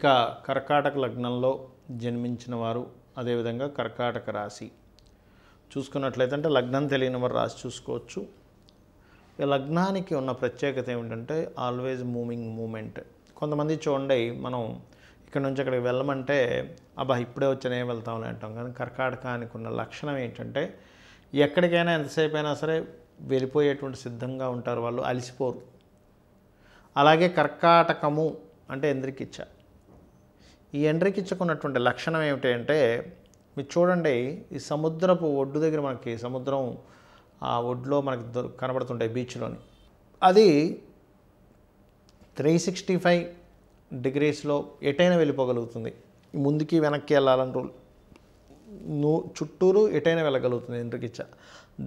ఇక కర్కాటక లగ్నంలో జన్మించిన వారు అదేవిధంగా కర్కాటక రాశి చూసుకున్నట్లయితే అంటే లగ్నం తెలియని వారు రాసి చూసుకోవచ్చు లగ్నానికి ఉన్న ప్రత్యేకత ఏమిటంటే ఆల్వేజ్ మూవింగ్ మూమెంట్ కొంతమంది చూడండి మనం ఇక్కడ నుంచి అక్కడికి వెళ్ళమంటే అబ్బా ఇప్పుడే వచ్చినే వెళ్తామని అంటాం కానీ కర్కాటకానికి ఉన్న లక్షణం ఏంటంటే ఎక్కడికైనా ఎంతసేపు అయినా సరే వెళ్ళిపోయేటువంటి సిద్ధంగా ఉంటారు వాళ్ళు అలసిపోరు అలాగే కర్కాటకము అంటే ఎందరికిచ్చా ఈ ఎండ్రికిచ్చుకున్నటువంటి లక్షణం ఏమిటి అంటే మీరు చూడండి ఈ సముద్రపు ఒడ్డు దగ్గర మనకి సముద్రం ఆ ఒడ్లో మనకి కనబడుతుంటాయి బీచ్లోని అది త్రీ సిక్స్టీ ఫైవ్ డిగ్రీస్లో ఎటైనా వెళ్ళిపోగలుగుతుంది ముందుకి వెనక్కి వెళ్ళాలని రూల్ నువ్వు చుట్టూరు ఎటైనా వెళ్ళగలుగుతుంది ఎండ్రికిచ్చ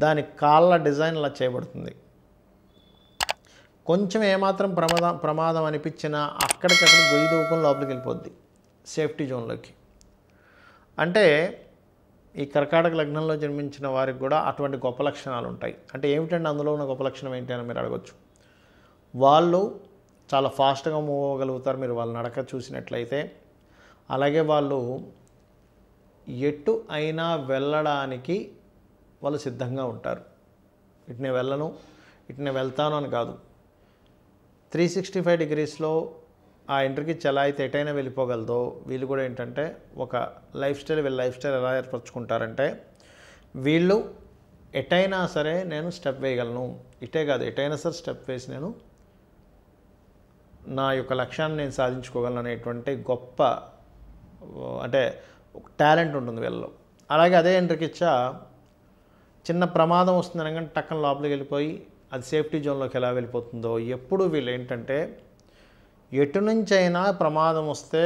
దాని కాళ్ళ డిజైన్ అలా చేయబడుతుంది కొంచెం ఏమాత్రం ప్రమాదం ప్రమాదం అనిపించినా అక్కడికక్కడ గొయ్యి దూకం లోపలికి వెళ్ళిపోద్ది సేఫ్టీ జోన్లోకి అంటే ఈ కర్కాటక లగ్నంలో జన్మించిన వారికి కూడా అటువంటి గొప్ప లక్షణాలు ఉంటాయి అంటే ఏమిటంటే అందులో ఉన్న గొప్ప లక్షణం ఏంటి అని మీరు అడగచ్చు వాళ్ళు చాలా ఫాస్ట్గా మూవ్ అవ్వగలుగుతారు మీరు వాళ్ళు నడక చూసినట్లయితే అలాగే వాళ్ళు ఎటు అయినా వెళ్ళడానికి వాళ్ళు సిద్ధంగా ఉంటారు ఇట్నే వెళ్ళను ఇట్నే వెళ్తాను అని కాదు త్రీ సిక్స్టీ ఫైవ్ డిగ్రీస్లో ఆ ఇంటర్కి ఎలా అయితే ఎటైనా వెళ్ళిపోగలదో వీళ్ళు కూడా ఏంటంటే ఒక లైఫ్ స్టైల్ వీళ్ళ లైఫ్ స్టైల్ ఎలా ఏర్పరచుకుంటారంటే వీళ్ళు ఎటైనా సరే నేను స్టెప్ వేయగలను ఇటే కాదు ఎటైనా సరే స్టెప్ వేసి నేను నా యొక్క లక్ష్యాన్ని నేను సాధించుకోగలను అనేటువంటి గొప్ప అంటే టాలెంట్ ఉంటుంది వీళ్ళలో అలాగే అదే ఎంట్రకిచ్చా చిన్న ప్రమాదం వస్తుంది అనగానే టక్కన లోపలికి వెళ్ళిపోయి అది సేఫ్టీ జోన్లోకి ఎలా వెళ్ళిపోతుందో ఎప్పుడు వీళ్ళు ఏంటంటే ఎటు నుంచైనా ప్రమాదం వస్తే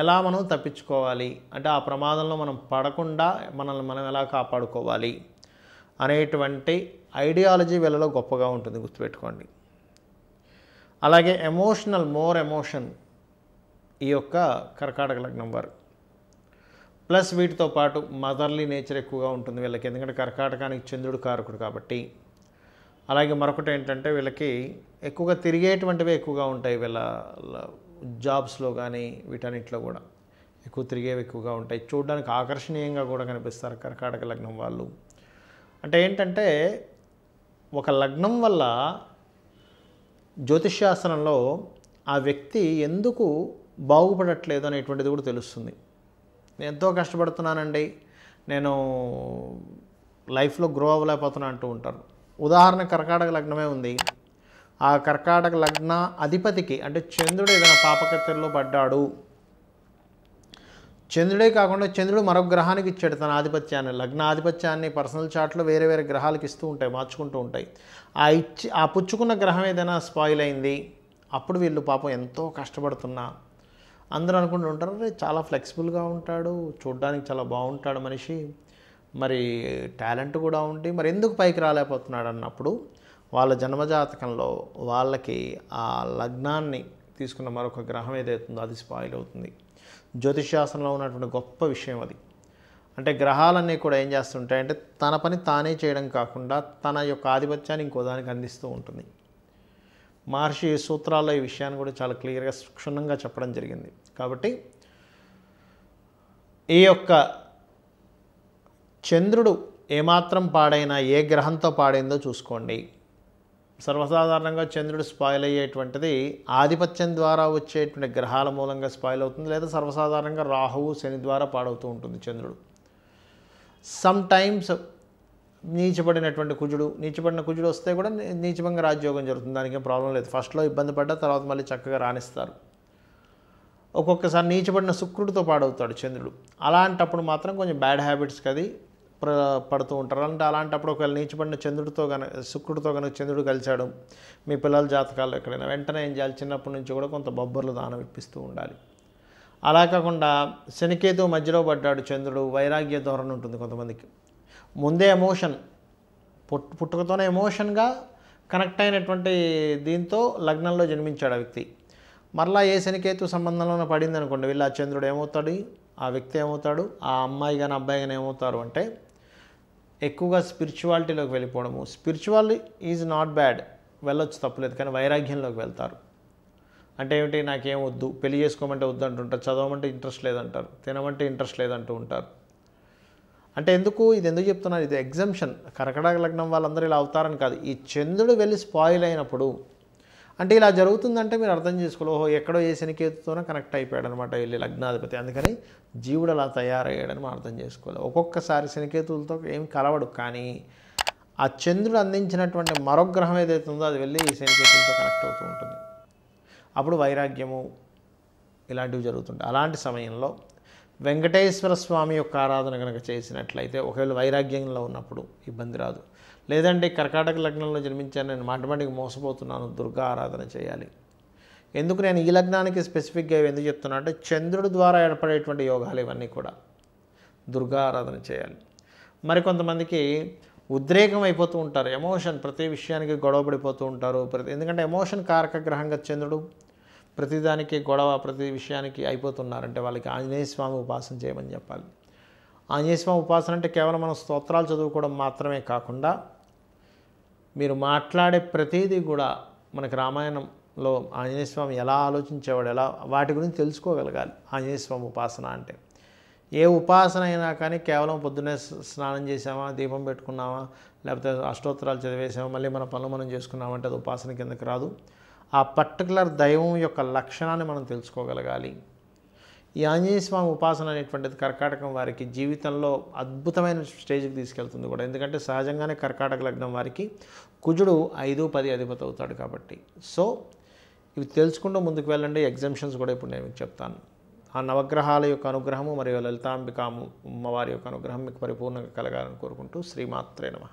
ఎలా మనం తప్పించుకోవాలి అంటే ఆ ప్రమాదంలో మనం పడకుండా మనల్ని మనం ఎలా కాపాడుకోవాలి అనేటువంటి ఐడియాలజీ వీళ్ళలో గొప్పగా ఉంటుంది గుర్తుపెట్టుకోండి అలాగే ఎమోషనల్ మోర్ ఎమోషన్ ఈ యొక్క కర్కాటక లగ్నం వారు ప్లస్ వీటితో పాటు మదర్లీ నేచర్ ఎక్కువగా ఉంటుంది వీళ్ళకి ఎందుకంటే కర్కాటకానికి చంద్రుడు కారకుడు కాబట్టి అలాగే మరొకటి ఏంటంటే వీళ్ళకి ఎక్కువగా తిరిగేటువంటివి ఎక్కువగా ఉంటాయి వీళ్ళ జాబ్స్లో కానీ వీటన్నిటిలో కూడా ఎక్కువ తిరిగేవి ఎక్కువగా ఉంటాయి చూడడానికి ఆకర్షణీయంగా కూడా కనిపిస్తారు కర్కాటక లగ్నం వాళ్ళు అంటే ఏంటంటే ఒక లగ్నం వల్ల జ్యోతిష్శాస్త్రంలో ఆ వ్యక్తి ఎందుకు బాగుపడట్లేదు అనేటువంటిది కూడా తెలుస్తుంది నేను ఎంతో కష్టపడుతున్నానండి నేను లైఫ్లో గ్రో అవ్వలేకపోతున్నా అంటూ ఉంటారు ఉదాహరణ కర్కాటక లగ్నమే ఉంది ఆ కర్కాటక లగ్న అధిపతికి అంటే చంద్రుడు ఏదైనా పాపకత్యంలో పడ్డాడు చంద్రుడే కాకుండా చంద్రుడు మరొక గ్రహానికి ఇచ్చాడు తన ఆధిపత్యాన్ని లగ్న ఆధిపత్యాన్ని పర్సనల్ చాట్లో వేరే వేరే గ్రహాలకు ఇస్తూ ఉంటాయి మార్చుకుంటూ ఉంటాయి ఆ ఇచ్చి ఆ పుచ్చుకున్న గ్రహం ఏదైనా స్పాయిల్ అయింది అప్పుడు వీళ్ళు పాపం ఎంతో కష్టపడుతున్నా అందరూ అనుకుంటూ ఉంటారు చాలా ఫ్లెక్సిబుల్గా ఉంటాడు చూడడానికి చాలా బాగుంటాడు మనిషి మరి టాలెంట్ కూడా ఉండి మరి ఎందుకు పైకి రాలేకపోతున్నాడు అన్నప్పుడు వాళ్ళ జన్మజాతకంలో వాళ్ళకి ఆ లగ్నాన్ని తీసుకున్న మరొక గ్రహం ఏదైతుందో అది స్పాయిల్ అవుతుంది జ్యోతిష్శాస్త్రంలో ఉన్నటువంటి గొప్ప విషయం అది అంటే గ్రహాలన్నీ కూడా ఏం చేస్తుంటాయంటే తన పని తానే చేయడం కాకుండా తన యొక్క ఆధిపత్యాన్ని ఇంకో దానికి అందిస్తూ ఉంటుంది మహర్షి సూత్రాల్లో ఈ విషయాన్ని కూడా చాలా క్లియర్గా క్షుణ్ణంగా చెప్పడం జరిగింది కాబట్టి ఈ యొక్క చంద్రుడు ఏమాత్రం పాడైనా ఏ గ్రహంతో పాడైందో చూసుకోండి సర్వసాధారణంగా చంద్రుడు స్పాయిల్ అయ్యేటువంటిది ఆధిపత్యం ద్వారా వచ్చేటువంటి గ్రహాల మూలంగా స్పాయిల్ అవుతుంది లేదా సర్వసాధారణంగా రాహువు శని ద్వారా పాడవుతూ ఉంటుంది చంద్రుడు సమ్ టైమ్స్ నీచబడినటువంటి కుజుడు నీచబడిన కుజుడు వస్తే కూడా నీచభంగా రాజ్యోగం జరుగుతుంది దానికి ప్రాబ్లం లేదు ఫస్ట్లో ఇబ్బంది పడ్డా తర్వాత మళ్ళీ చక్కగా రాణిస్తారు ఒక్కొక్కసారి నీచబడిన శుక్రుడితో పాడవుతాడు చంద్రుడు అలాంటప్పుడు మాత్రం కొంచెం బ్యాడ్ హ్యాబిట్స్కి అది పడుతూ ఉంటారు అంటే అలాంటప్పుడు ఒకవేళ నీచబడిన చంద్రుడితో కనుక శుక్రుడితో కనుక చంద్రుడు కలిశాడు మీ పిల్లల జాతకాల్లో ఎక్కడైనా వెంటనే ఏం చేయాలి చిన్నప్పటి నుంచి కూడా కొంత బొబ్బర్లు దానం ఇప్పిస్తూ ఉండాలి అలా కాకుండా శనికేతు మధ్యలో పడ్డాడు చంద్రుడు వైరాగ్య ధోరణి ఉంటుంది కొంతమందికి ముందే ఎమోషన్ పుట్టు పుట్టుకతోనే ఎమోషన్గా కనెక్ట్ అయినటువంటి దీంతో లగ్నంలో జన్మించాడు ఆ వ్యక్తి మరలా ఏ శనికేతు సంబంధంలో పడింది అనుకోండి వీళ్ళు ఆ చంద్రుడు ఏమవుతాడు ఆ వ్యక్తి ఏమవుతాడు ఆ అమ్మాయి కానీ అబ్బాయి కానీ ఏమవుతారు అంటే ఎక్కువగా స్పిరిచువాలిటీలోకి వెళ్ళిపోవడము స్పిరిచువల్ ఈజ్ నాట్ బ్యాడ్ వెళ్ళొచ్చు తప్పలేదు కానీ వైరాగ్యంలోకి వెళ్తారు అంటే ఏమిటి నాకేం వద్దు పెళ్లి చేసుకోమంటే వద్దు అంటుంటారు చదవమంటే ఇంట్రెస్ట్ లేదంటారు తినమంటే ఇంట్రెస్ట్ లేదంటూ ఉంటారు అంటే ఎందుకు ఇది ఎందుకు చెప్తున్నారు ఇది ఎగ్జంప్షన్ కర్కటక లగ్నం వాళ్ళందరూ ఇలా అవుతారని కాదు ఈ చంద్రుడు వెళ్ళి స్పాయిల్ అయినప్పుడు అంటే ఇలా జరుగుతుందంటే మీరు అర్థం చేసుకోవాలి ఓహో ఎక్కడో ఏ శనికేతుతోనో కనెక్ట్ అయిపోయాడు అనమాట వెళ్ళి లగ్నాధిపతి అందుకని జీవుడు అలా తయారయ్యాడని మనం అర్థం చేసుకోవాలి ఒక్కొక్కసారి శనికేతులతో ఏం కలవడు కానీ ఆ చంద్రుడు అందించినటువంటి మరొక గ్రహం ఏదైతే ఉందో అది వెళ్ళి ఈ శనికేతులతో కనెక్ట్ అవుతూ ఉంటుంది అప్పుడు వైరాగ్యము ఇలాంటివి జరుగుతుంటాయి అలాంటి సమయంలో వెంకటేశ్వర స్వామి యొక్క ఆరాధన కనుక చేసినట్లయితే ఒకవేళ వైరాగ్యంలో ఉన్నప్పుడు ఇబ్బంది రాదు లేదంటే కర్కాటక లగ్నంలో జన్మించాను నేను మాటమాటికి మోసపోతున్నాను దుర్గా ఆరాధన చేయాలి ఎందుకు నేను ఈ లగ్నానికి స్పెసిఫిక్గా ఎందుకు చెప్తున్నా అంటే చంద్రుడి ద్వారా ఏర్పడేటువంటి యోగాలు ఇవన్నీ కూడా దుర్గా ఆరాధన చేయాలి మరికొంతమందికి ఉద్రేకం అయిపోతూ ఉంటారు ఎమోషన్ ప్రతి విషయానికి గొడవ పడిపోతూ ఉంటారు ప్రతి ఎందుకంటే ఎమోషన్ కారక గ్రహంగా చంద్రుడు ప్రతిదానికి గొడవ ప్రతి విషయానికి అయిపోతున్నారంటే వాళ్ళకి ఆంజనేయ స్వామి ఉపాసన చేయమని చెప్పాలి ఆంజనేయ స్వామి ఉపాసన అంటే కేవలం మనం స్తోత్రాలు చదువుకోవడం మాత్రమే కాకుండా మీరు మాట్లాడే ప్రతిదీ కూడా మనకు రామాయణంలో ఆంజనేయ స్వామి ఎలా ఆలోచించేవాడు ఎలా వాటి గురించి తెలుసుకోగలగాలి ఆంజనేయ స్వామి ఉపాసన అంటే ఏ ఉపాసన అయినా కానీ కేవలం పొద్దున్నే స్నానం చేసామా దీపం పెట్టుకున్నామా లేకపోతే అష్టోత్తరాలు చదివేసామా మళ్ళీ మన పనులు మనం చేసుకున్నామంటే అది ఉపాసన కిందకి రాదు ఆ పర్టికులర్ దైవం యొక్క లక్షణాన్ని మనం తెలుసుకోగలగాలి ఈ ఆంజనేయ స్వామి ఉపాసన అనేటువంటిది కర్కాటకం వారికి జీవితంలో అద్భుతమైన స్టేజ్కి తీసుకెళ్తుంది కూడా ఎందుకంటే సహజంగానే కర్కాటక లగ్నం వారికి కుజుడు ఐదు పది అధిపతి అవుతాడు కాబట్టి సో ఇవి తెలుసుకుంటూ ముందుకు వెళ్ళండి ఎగ్జామ్షన్స్ కూడా ఇప్పుడు నేను మీకు చెప్తాను ఆ నవగ్రహాల యొక్క అనుగ్రహము మరియు లలితాంబిక అమ్మవారి యొక్క అనుగ్రహం మీకు పరిపూర్ణంగా కలగాలని కోరుకుంటూ శ్రీమాత్రే నమ